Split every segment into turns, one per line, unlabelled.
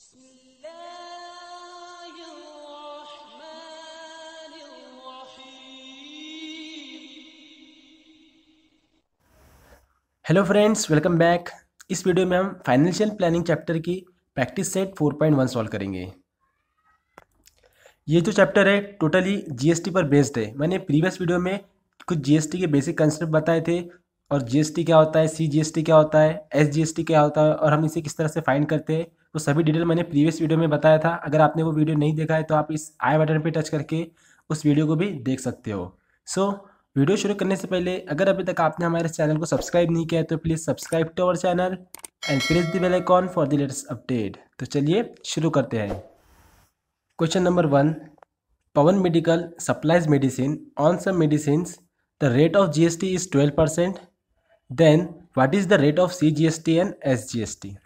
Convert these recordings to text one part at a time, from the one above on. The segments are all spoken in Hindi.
हेलो फ्रेंड्स वेलकम बैक इस वीडियो में हम फाइनेंशियल प्लानिंग चैप्टर की प्रैक्टिस सेट 4.1 सॉल्व करेंगे ये जो चैप्टर है टोटली जीएसटी पर बेस्ड है मैंने प्रीवियस वीडियो में कुछ जीएसटी के बेसिक कंसेप्ट बताए थे और जीएसटी क्या होता है सीजीएसटी क्या होता है एसजीएसटी क्या होता है और हम इसे किस तरह से फाइन करते हैं तो सभी डिटेल मैंने प्रीवियस वीडियो में बताया था अगर आपने वो वीडियो नहीं देखा है तो आप इस आई बटन पर टच करके उस वीडियो को भी देख सकते हो सो so, वीडियो शुरू करने से पहले अगर अभी तक आपने हमारे चैनल को सब्सक्राइब नहीं किया है तो please subscribe to our channel and press the bell icon for the latest update तो चलिए शुरू करते हैं question number one Pawan medical supplies medicine on some medicine the rate of G S T is twelve percent then what is the rate of C G S T and S G S T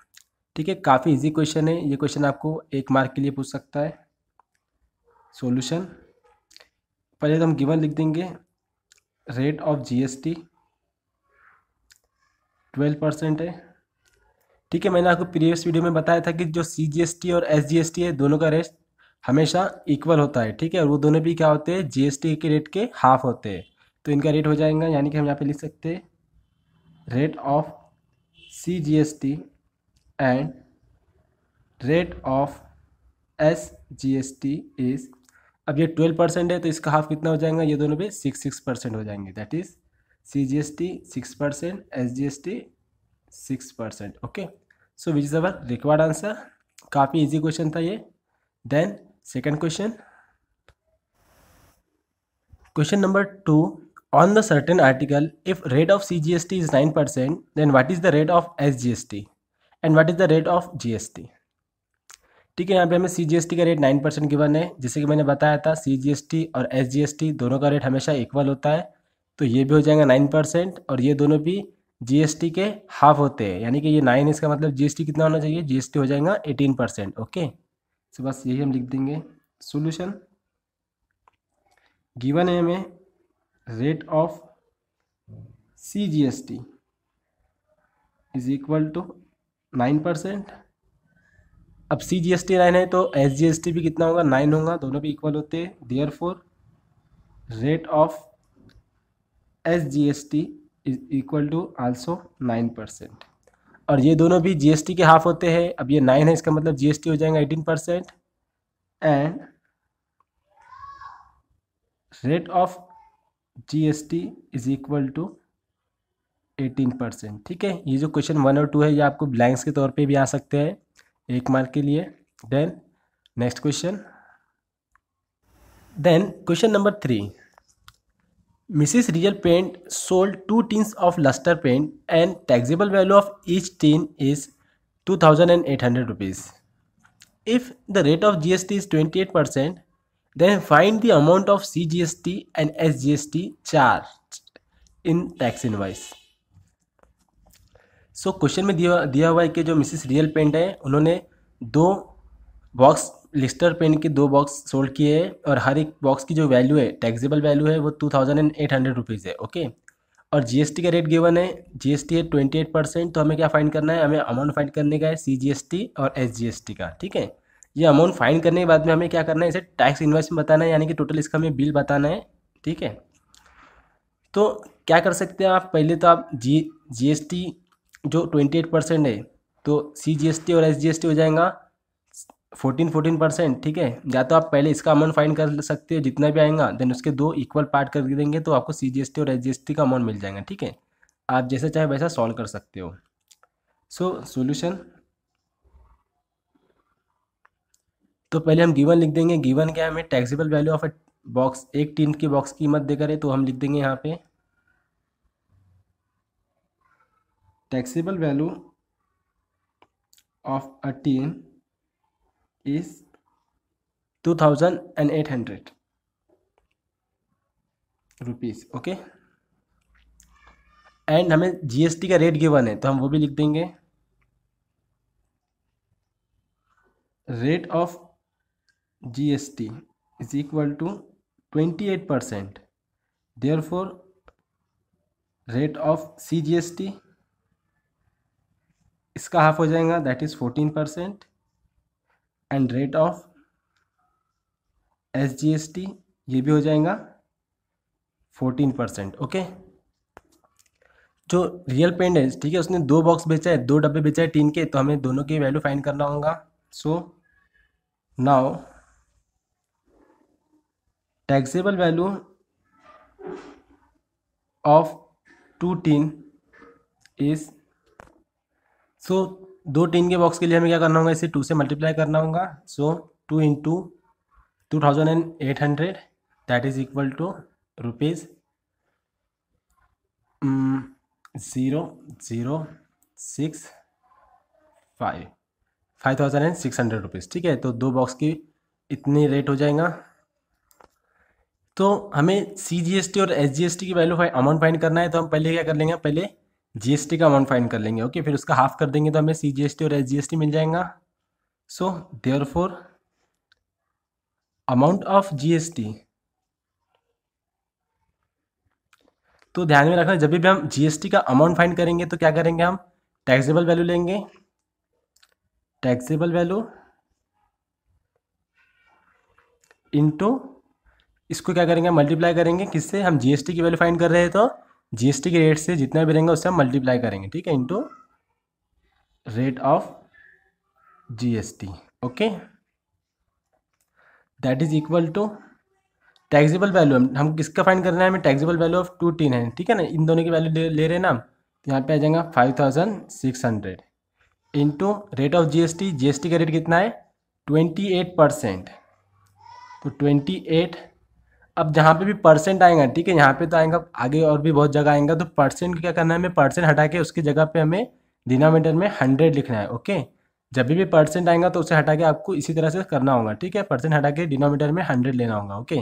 ठीक है काफ़ी इजी क्वेश्चन है ये क्वेश्चन आपको एक मार्क के लिए पूछ सकता है सॉल्यूशन पहले तो हम गिवन लिख देंगे rate of GST twelve percent है ठीक है मैंने आपको प्रीवियस वीडियो में बताया था कि जो सी जी एस टी और एस जी एस टी है दोनों का रेट हमेशा इक्वल होता है ठीक है और वो दोनों भी क्या होते हैं जी एस टी के रेट के हाफ होते हैं तो इनका रेट हो जाएगा यानी कि हम यहाँ पे लिख सकते हैं rate of C G S T and rate of S G S T is अब ये ट्वेल्व परसेंट है तो इसका हाफ कितना हो जाएगा ये दोनों पे सिक्स सिक्स परसेंट हो जाएंगे that is C G S T six percent S G S T six percent okay so which is our required answer काफ़ी इजी क्वेश्चन था ये then second question question number two on the certain article if rate of C G S T is nine percent then what is the rate of S G S T and what is the rate of GST ठीक है यहाँ पे हमें सी जी का रेट नाइन परसेंट गिवन है जैसे कि मैंने बताया था सी जी और एस जी दोनों का रेट हमेशा इक्वल होता है तो ये भी हो जाएगा नाइन परसेंट और ये दोनों भी जीएसटी के हाफ होते हैं यानी कि ये नाइन इसका मतलब जीएसटी कितना होना चाहिए जीएसटी हो जाएगा एटीन परसेंट ओके सो बस यही हम लिख देंगे सोल्यूशन गिवन है हमें rate of C G S T is equal to nine percent अब C G S T nine है तो एस जी एस टी भी कितना होगा नाइन होगा दोनों भी इक्वल होते हैं therefore rate of S G S T is equal to also nine percent और ये दोनों भी जी एस टी के हाफ होते हैं अब ये नाइन है इसका मतलब जी एस टी हो जाएगा eighteen percent and rate of G S T is equal to eighteen percent ठीक है ये जो क्वेश्चन वन और टू है ये आपको ब्लैंक्स के तौर पे भी आ सकते हैं एक मार्क के लिए then next question then question number three Mrs real paint sold to tins of lustre paint and taxable value of each tin is two thousand and eight hundred rupees if the rate of G S T is twenty eight then find the amount of C G S T and S G S T charge in tax in invoice. So so, question में दिया दिया हुआ है कि जो मिसिस रियल पेंट है उन्होंने दो बॉक्स लिस्टर पेंट के दो बॉक्स सोल्ड किए हैं और हर एक बॉक्स की जो वैल्यू है टैक्सेबल वैल्यू है वो two thousand and eight hundred rupees है ओके और जीएसटी का रेट गिवन है जीएसटी है ट्वेंटी एट परसेंट तो हमें क्या फाइंड करना है हमें अमाउंट फाइंड करने का है सीजीएसटी और एसजीएसटी का ठीक है ये अमाउंट फाइंड करने के बाद में हमें क्या करना है इसे टैक्स इन्वेस्ट में बताना है यानी कि टोटल इसका हमें बिल बताना है ठीक है तो क्या कर सकते हैं आप पहले तो आप जी जी जो ट्वेंटी एट परसेंट है तो सी जी एस टी और एस जी एस टी हो जाएगा फोर्टीन फोर्टीन परसेंट ठीक है या तो आप पहले इसका अमाउंट फाइन कर सकते हो जितना भी आएगा देन उसके दो इक्वल पार्ट कर देंगे तो आपको सी जी एस टी और एस जी एस टी का अमाउंट मिल जाएगा ठीक है आप जैसे चाहे वैसा सॉल्व कर सकते हो सो so, सॉल्यूशन तो पहले हम गिवन लिख देंगे गिवन क्या है हमें taxable value of a box एक टीन की बॉक्स की कीमत देकर है तो हम लिख देंगे यहाँ पे taxable value of a team is 2800 rupees okay and हमें जीएसटी का रेट गिवन है तो हम वो भी लिख देंगे rate of GST is equal to twenty eight percent therefore rate of C G S T इसका हाफ हो जाएगा that is fourteen percent and rate of S G S T ये भी हो जाएगा फोर्टीन परसेंट ओके जो रियल पेंड है ठीक है उसने दो बॉक्स बेचा है दो डब्बे बेचा है टीन के तो हमें दोनों की वैल्यू फाइंड करना होगा so now taxable value of two tin is so दो टीन के बॉक्स के लिए हमें क्या करना होगा इसे टू से मल्टीप्लाई करना होगा so two in two thousand and eight hundred that is equal to rupees zero zero six five five thousand and six hundred rupees ठीक है तो दो बॉक्स की इतनी रेट हो जाएगा तो हमें सी जी एस टी और एस जी एस टी की वैल्यू अमाउंट फाइंड करना है तो हम पहले क्या कर लेंगे पहले जीएसटी का अमाउंट फाइंड कर लेंगे ओके फिर उसका हाफ कर देंगे तो हमें सी जीएसटी और एस जीएसटी मिल जाएगा so therefore amount of GST तो ध्यान में रखना जब भी हम जीएसटी का अमाउंट फाइंड करेंगे तो क्या करेंगे हम टैक्सेबल वैल्यू लेंगे टैक्सेबल वैल्यू इनटू इसको क्या करेंगे मल्टीप्लाई करेंगे किससे हम जीएसटी की वैल्यू फाइंड कर रहे हैं तो जीएसटी के रेट से जितना भी रहेंगे उससे हम मल्टीप्लाई करेंगे ठीक है into rate of GST okay that is equal to taxable value हम किसका फाइंड करना है हमें taxable value of two tin है ठीक है ना इन दोनों की वैल्यू ले, रहे हैं ना तो यहाँ पे आ जाएगा five thousand six hundred into rate of G S का रेट कितना है ट्वेंटी एट परसेंट तो ट्वेंटी एट अब जहाँ पे भी परसेंट आएगा ठीक है यहाँ पे तो आएगा आगे और भी बहुत जगह आएगा तो परसेंट क्या करना है हमें परसेंट हटा के उसकी जगह पे हमें डिनोमीटर में हंड्रेड लिखना है ओके जब भी परसेंट आएगा तो उसे हटा के आपको इसी तरह से करना होगा ठीक है परसेंट हटा के डिनोमीटर में हंड्रेड लेना होगा ओके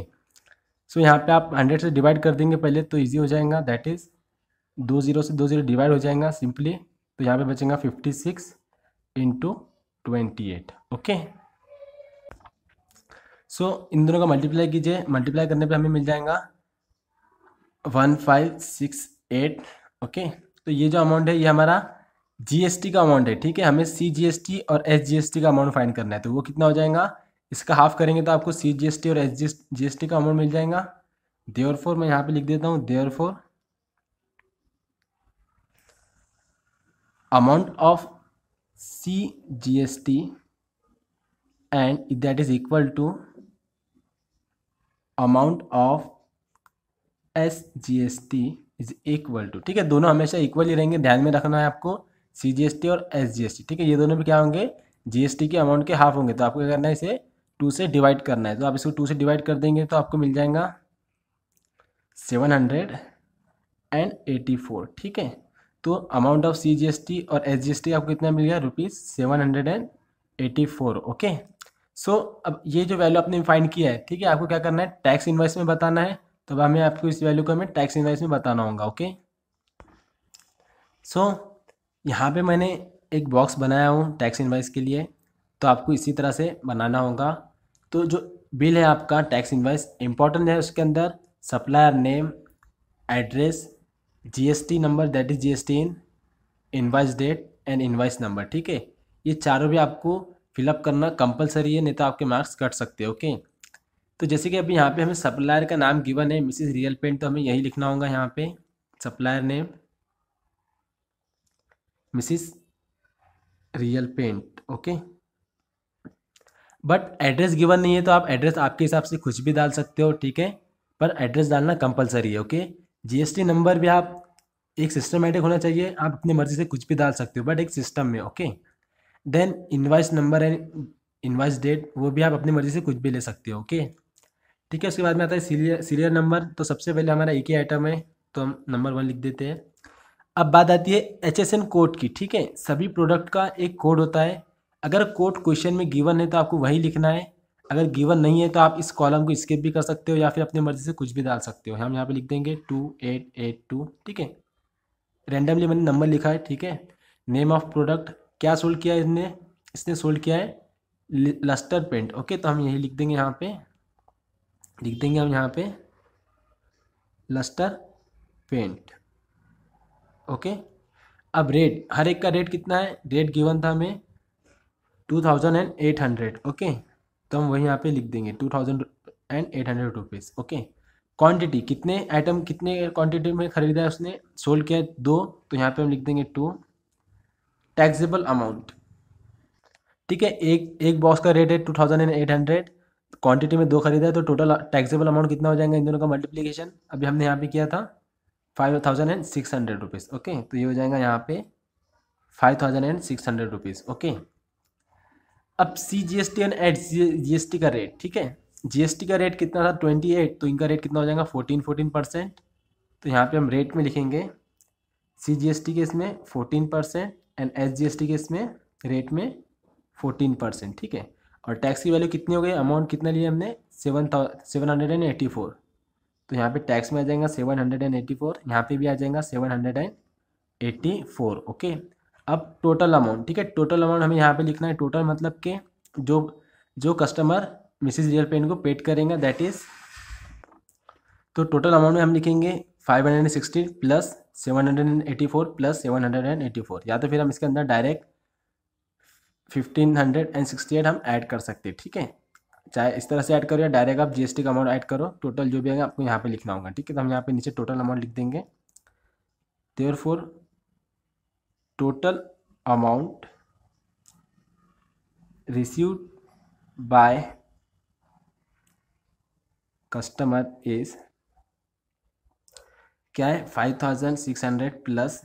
सो यहाँ पे आप हंड्रेड से डिवाइड कर देंगे पहले तो ईजी हो जाएगा दैट इज़ दो जीरो से दो जीरो डिवाइड हो जाएगा सिंपली तो यहाँ पे बचेगा fifty six into twenty eight okay so so, इन दोनों का मल्टीप्लाई कीजिए मल्टीप्लाई करने पे हमें मिल जाएगा one five six eight okay तो ये जो अमाउंट है ये हमारा जीएसटी का अमाउंट है ठीक है हमें सी और एस जीएसटी का अमाउंट फाइंड करना है तो वो कितना हो जाएगा इसका हाफ करेंगे तो आपको सी और एस जीएसटी का अमाउंट मिल जाएगा देअर फोर मैं यहाँ पे लिख देता हूँ therefore amount of C G S T and that is equal to amount of S G S T is equal to ठीक है दोनों हमेशा इक्वल ही रहेंगे ध्यान में रखना है आपको सी जी एस टी और एस जी एस टी ठीक है ये दोनों भी क्या होंगे जी एस टी के अमाउंट के हाफ होंगे तो आपको क्या करना है इसे टू से डिवाइड करना है तो आप इसको टू से डिवाइड कर देंगे तो आपको मिल जाएगा seven hundred and eighty four ठीक है तो amount of C G S T और एस जी एस टी आपको कितना मिल गया rupees seven hundred and eighty four okay so so, अब ये जो वैल्यू आपने फाइंड किया है ठीक है आपको क्या करना है टैक्स इन्वाइस में बताना है तो तो हमें आपको इस वैल्यू को हमें टैक्स इन्वाइस में बताना होगा ओके सो so, यहाँ पे मैंने एक बॉक्स बनाया हूँ टैक्स इन्वाइस के लिए तो आपको इसी तरह से बनाना होगा तो जो बिल है आपका टैक्स इन्वाइस इंपॉर्टेंट है उसके अंदर supplier name address G number that is GST in invoice date and invoice number ठीक है ये चारों भी आपको फिलअप करना कंपलसरी है नहीं तो आपके मार्क्स कट सकते हैं ओके तो जैसे कि अभी यहाँ पे हमें सप्लायर का नाम गिवन है मिसिज रियल पेंट तो हमें यही लिखना होगा यहाँ पे supplier name Mrs real paint okay but address given नहीं है तो आप एड्रेस आपके हिसाब से कुछ भी डाल सकते हो ठीक है पर एड्रेस डालना कंपलसरी है ओके जीएसटी नंबर भी आप एक सिस्टमेटिक होना चाहिए आप अपनी मर्जी से कुछ भी डाल सकते हो बट एक सिस्टम में okay okay? Then invoice number and invoice date वो भी आप अपनी मर्जी से कुछ भी ले सकते हो ओके ठीक है उसके बाद में आता है सीरियल सीरियल नंबर तो सबसे पहले हमारा एक ही आइटम है तो हम नंबर वन लिख देते हैं अब बात आती है एच एस एन कोड की ठीक है सभी प्रोडक्ट का एक कोड होता है अगर कोड क्वेश्चन में गिवन है तो आपको वही लिखना है अगर गिवन नहीं है तो आप इस कॉलम को स्किप भी कर सकते हो या फिर अपनी मर्जी से कुछ भी डाल सकते हो हम यहाँ पे लिख देंगे टू एट एट टू ठीक है रेंडमली मैंने नंबर लिखा है ठीक है नेम ऑफ प्रोडक्ट क्या सोल्ड किया इसने इसने सोल्ड किया है लस्टर पेंट ओके तो हम यही लिख देंगे यहाँ पे लिख देंगे हम यहाँ पे लस्टर पेंट ओके अब रेट हर एक का रेट कितना है रेट गिवन था हमें two thousand and eight hundred okay तो हम वही यहाँ पे लिख देंगे two thousand and eight hundred rupees okay quantity कितने आइटम कितने क्वांटिटी में ख़रीदा है उसने सोल्ड किया दो तो यहाँ पे हम लिख देंगे टू टैक्सेबल अमाउंट ठीक है एक एक बॉक्स का रेट है two thousand and eight hundred quantity में दो खरीदा है तो टोटल टैक्सेबल अमाउंट कितना हो जाएगा इन दोनों का मल्टीप्लीकेशन अभी हमने यहाँ पे किया था five thousand and six hundred rupees okay तो ये हो जाएगा यहाँ पे five thousand and six hundred rupees okay अब C G S T and S G S T का रेट ठीक है जी एस टी का रेट कितना था ट्वेंटी एट तो इनका रेट कितना हो जाएगा फोर्टीन फोर्टीन परसेंट तो यहाँ पे हम रेट में लिखेंगे सी जी एस टी के इसमें fourteen percent and S G S T के इसमें रेट में फोर्टीन परसेंट ठीक है और टैक्स की वैल्यू कितनी हो गई अमाउंट कितना लिया हमने seven thou seven hundred and eighty four तो यहाँ पे टैक्स में आ जाएगा seven hundred and eighty four यहाँ पे भी आ जाएगा seven hundred and eighty four okay अब टोटल अमाउंट ठीक है टोटल अमाउंट हमें यहाँ पे लिखना है टोटल मतलब के जो जो कस्टमर मिसिज रियल पेन को पेड करेंगे दैट इज़ तो टोटल अमाउंट में हम लिखेंगे five hundred and sixty plus seven hundred and eighty four plus seven hundred and eighty four या तो फिर हम इसके अंदर direct fifteen hundred and sixty eight हम ऐड कर सकते हैं ठीक है चाहे इस तरह से ऐड करो या डायरेक्ट आप जीएसटी का अमाउंट ऐड करो टोटल जो भी आएगा आपको यहाँ पे लिखना होगा ठीक है तो हम यहाँ पे नीचे टोटल अमाउंट लिख देंगे therefore total amount receive by customer is क्या है five thousand six hundred plus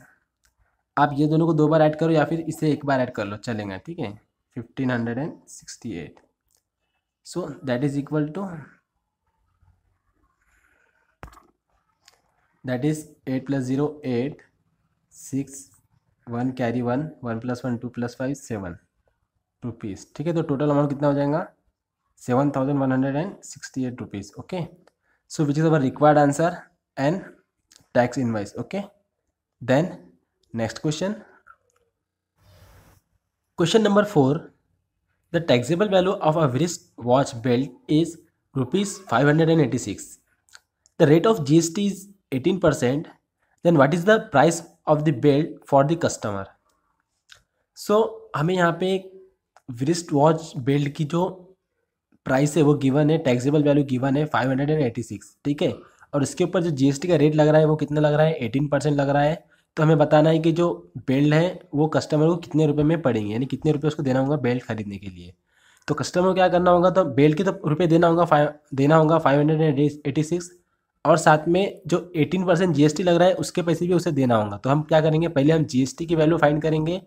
आप ये दोनों को दो बार ऐड करो या फिर इसे एक बार ऐड कर लो चलेगा ठीक है fifteen hundred and sixty eight so that is equal to that is eight plus zero eight six one carry one one plus one two plus five seven rupees ठीक है तो टोटल अमाउंट कितना हो जाएगा seven thousand one hundred and sixty eight rupees okay so which is our required answer and tax invoice okay then next question question number 4 the taxable value of a wrist watch belt is rupees 586 the rate of gst is 18% then what is the price of the belt for the customer so so, हमें यहाँ पे व्रिस्ट वॉच बेल्ट की जो प्राइस है वो गिवन है टैक्सेबल वैल्यू गिवन है 586 ठीक है और इसके ऊपर जो जीएसटी का रेट लग रहा है वो कितना लग रहा है एटीन परसेंट लग रहा है तो हमें बताना है कि जो बेल्ट है वो कस्टमर को कितने रुपये में पड़ेंगे यानी कितने रुपये उसको देना होगा बेल्ट खरीदने के लिए तो कस्टमर को क्या करना होगा तो बेल्ट के तो रुपये देना होगा फाइव देना होगा five hundred and eighty six और साथ में जो एटीन परसेंट जीएसटी लग रहा है उसके पैसे भी उसे देना होगा तो हम क्या करेंगे पहले हम जीएसटी की वैल्यू फाइंड करेंगे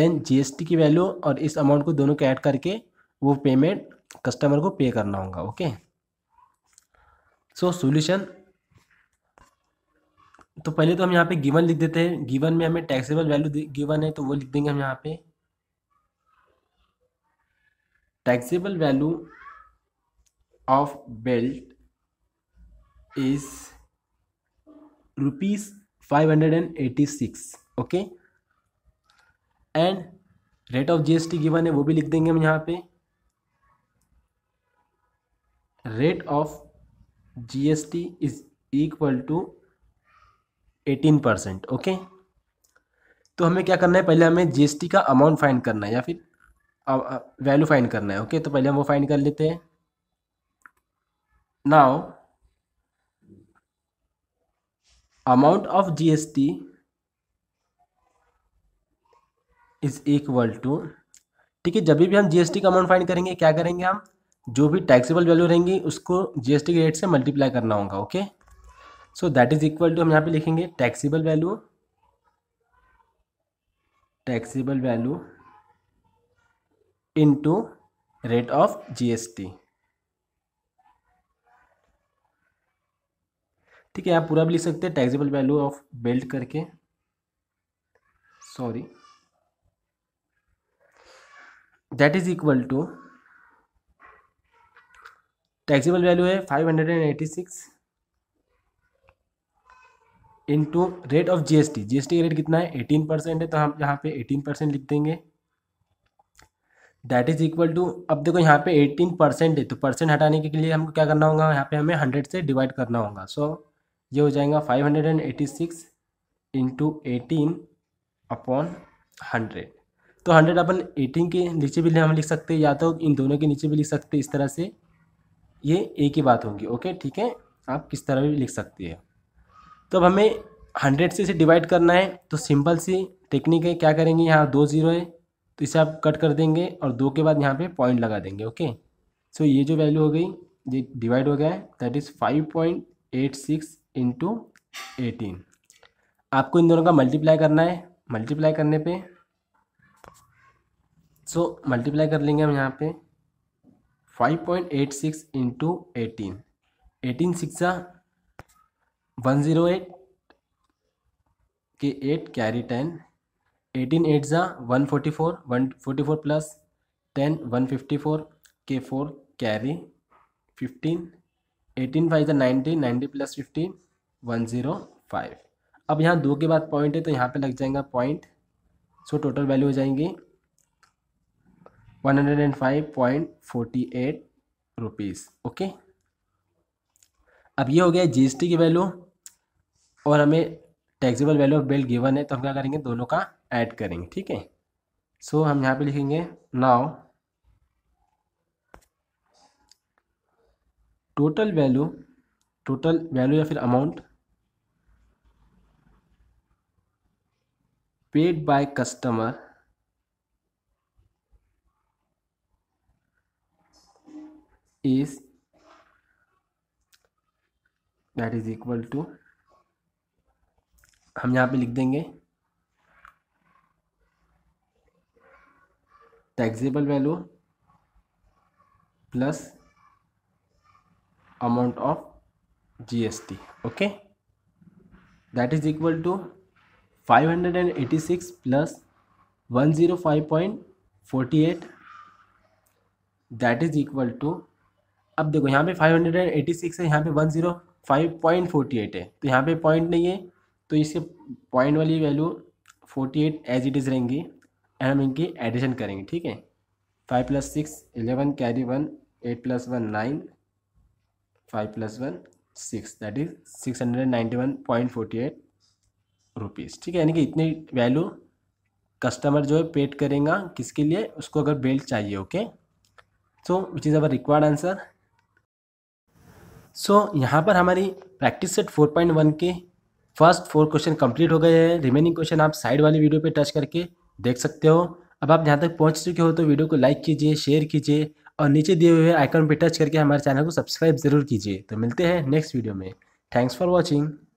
देन जीएसटी की वैल्यू और इस अमाउंट को दोनों को ऐड करके वो पेमेंट कस्टमर को पे करना होगा ओके सो सॉल्यूशन तो पहले तो हम यहाँ पे गिवन लिख देते हैं गिवन में हमें टैक्सेबल वैल्यू गिवन है तो वो लिख देंगे हम यहाँ पे taxable value of belt is rupees five hundred and eighty six okay and rate of GST given है वो भी लिख देंगे हम यहाँ पे rate of GST is equal to eighteen percent okay तो हमें क्या करना है पहले हमें जीएसटी का अमाउंट फाइंड करना है या फिर वैल्यू फाइंड करना है ओके तो पहले हम वो फाइंड कर लेते हैं now amount of GST is equal to ठीक है जब भी हम जीएसटी का अमाउंट फाइंड करेंगे क्या करेंगे हम जो भी टैक्सेबल वैल्यू रहेंगी उसको जीएसटी के रेट से मल्टीप्लाई करना होगा okay okay? So that is equal to हम यहाँ पे लिखेंगे taxable value taxable value into rate of GST ठीक है आप पूरा भी लिख सकते हैं टैक्सीबल वैल्यू ऑफ बेल्ट करके sorry that is equal to taxable value है five hundred and eighty six into rate of GST GST rate कितना है एटीन परसेंट है तो हम यहाँ पे एटीन परसेंट लिख देंगे दैट इज इक्वल टू अब देखो यहाँ पे एटीन परसेंट है तो परसेंट हटाने के लिए हमको क्या करना होगा यहाँ पे हमें हंड्रेड से डिवाइड करना होगा सो so, ये हो जाएगा five hundred and eighty six into eighteen upon hundred तो हंड्रेड अपन एटीन के नीचे भी हम लिख सकते हैं या तो इन दोनों के नीचे भी लिख सकते हैं इस तरह से ये एक ही बात होगी ओके ठीक है आप किस तरह भी लिख सकती है तो अब हमें हंड्रेड से इसे डिवाइड करना है तो सिंपल सी टेक्निक है क्या करेंगे यहाँ दो ज़ीरो है तो इसे आप कट कर देंगे और दो के बाद यहाँ पे पॉइंट लगा देंगे ओके सो ये जो वैल्यू हो गई ये डिवाइड हो गया है that is five point eight six into eighteen आपको इन दोनों का मल्टीप्लाई करना है मल्टीप्लाई करने पे सो so, मल्टीप्लाई कर लेंगे हम यहाँ पे five point eight six into eighteen eighteen सिक्सा वन ज़ीरो एट के eight carry ten eighteen eight ज़ा one forty four one forty four plus ten one fifty four के four carry fifteen eighteen five ज़ा ninety ninety plus fifteen one zero five अब यहाँ दो के बाद पॉइंट है तो यहाँ पे लग जाएगा पॉइंट सो टोटल वैल्यू हो जाएंगी one hundred and five point forty eight rupees okay अब ये हो गया जीएसटी की वैल्यू और हमें taxable value of bill given है तो हम क्या करेंगे दोनों का ऐड करेंगे ठीक है सो हम यहाँ पे लिखेंगे now total value total value या फिर amount paid by customer is that is equal to हम यहाँ पे लिख देंगे taxable value plus amount of GST okay that is equal to 586 प्लस 105.48 दैट इज इक्वल टू अब देखो यहाँ पे 586 है यहाँ पे 105.48 है तो यहाँ पे पॉइंट नहीं है तो इसके पॉइंट वाली value forty eight as it is रहेंगी एंड हम इनकी एडिशन करेंगे ठीक है five plus six eleven carry one eight plus one nine five plus one six that is six hundred ninety one point forty eight rupees ठीक है यानी कि इतनी वैल्यू कस्टमर जो है पेड करेगा किसके लिए उसको अगर बेल्ट चाहिए okay so which is our required answer so यहाँ पर हमारी practice set four point one के फर्स्ट फोर क्वेश्चन कंप्लीट हो गए हैं रिमेनिंग क्वेश्चन आप साइड वाली वीडियो पे टच करके देख सकते हो अब आप जहाँ तक पहुँच चुके हो तो वीडियो को लाइक कीजिए शेयर कीजिए और नीचे दिए हुए आइकन पे टच करके हमारे चैनल को सब्सक्राइब जरूर कीजिए तो मिलते हैं नेक्स्ट वीडियो में थैंक्स फॉर वॉचिंग